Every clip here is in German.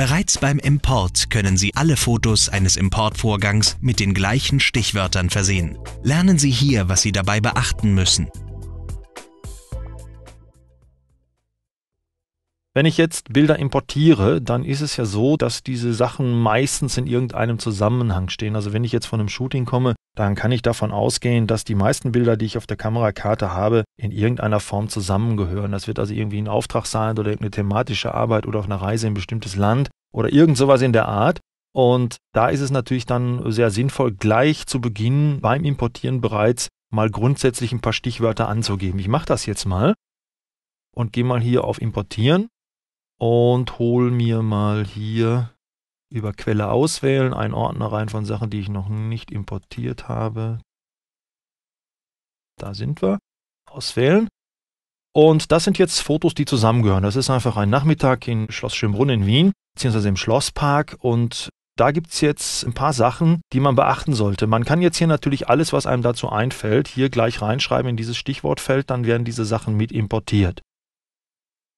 Bereits beim Import können Sie alle Fotos eines Importvorgangs mit den gleichen Stichwörtern versehen. Lernen Sie hier, was Sie dabei beachten müssen. Wenn ich jetzt Bilder importiere, dann ist es ja so, dass diese Sachen meistens in irgendeinem Zusammenhang stehen. Also wenn ich jetzt von einem Shooting komme, dann kann ich davon ausgehen, dass die meisten Bilder, die ich auf der Kamerakarte habe, in irgendeiner Form zusammengehören. Das wird also irgendwie ein Auftrag sein oder irgendeine thematische Arbeit oder auf einer Reise in ein bestimmtes Land oder irgend sowas in der Art. Und da ist es natürlich dann sehr sinnvoll, gleich zu Beginn beim Importieren bereits mal grundsätzlich ein paar Stichwörter anzugeben. Ich mache das jetzt mal und gehe mal hier auf Importieren und hol mir mal hier über Quelle auswählen, einen Ordner rein von Sachen, die ich noch nicht importiert habe. Da sind wir. Auswählen. Und das sind jetzt Fotos, die zusammengehören. Das ist einfach ein Nachmittag in Schloss Schönbrunn in Wien, beziehungsweise im Schlosspark. Und da gibt's jetzt ein paar Sachen, die man beachten sollte. Man kann jetzt hier natürlich alles, was einem dazu einfällt, hier gleich reinschreiben in dieses Stichwortfeld, dann werden diese Sachen mit importiert.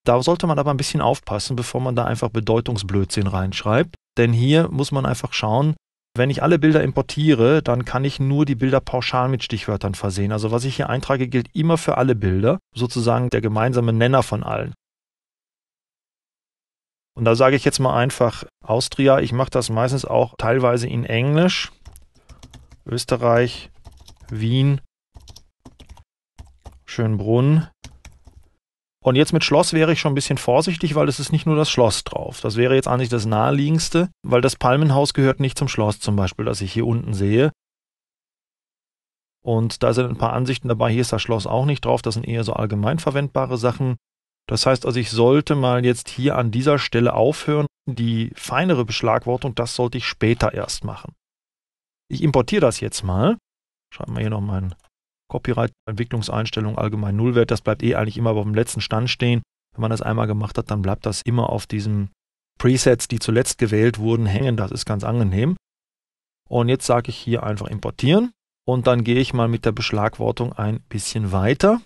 Da sollte man aber ein bisschen aufpassen, bevor man da einfach Bedeutungsblödsinn reinschreibt. Denn hier muss man einfach schauen, wenn ich alle Bilder importiere, dann kann ich nur die Bilder pauschal mit Stichwörtern versehen. Also was ich hier eintrage, gilt immer für alle Bilder, sozusagen der gemeinsame Nenner von allen. Und da sage ich jetzt mal einfach Austria, ich mache das meistens auch teilweise in Englisch, Österreich, Wien, Schönbrunn, und jetzt mit Schloss wäre ich schon ein bisschen vorsichtig, weil es ist nicht nur das Schloss drauf. Das wäre jetzt eigentlich das naheliegendste, weil das Palmenhaus gehört nicht zum Schloss zum Beispiel, das ich hier unten sehe. Und da sind ein paar Ansichten dabei. Hier ist das Schloss auch nicht drauf. Das sind eher so allgemein verwendbare Sachen. Das heißt also, ich sollte mal jetzt hier an dieser Stelle aufhören. Die feinere Beschlagwortung, das sollte ich später erst machen. Ich importiere das jetzt mal. Schreiben wir hier noch meinen Copyright, Entwicklungseinstellung allgemein Nullwert, das bleibt eh eigentlich immer auf dem letzten Stand stehen. Wenn man das einmal gemacht hat, dann bleibt das immer auf diesen Presets, die zuletzt gewählt wurden, hängen. Das ist ganz angenehm. Und jetzt sage ich hier einfach importieren und dann gehe ich mal mit der Beschlagwortung ein bisschen weiter.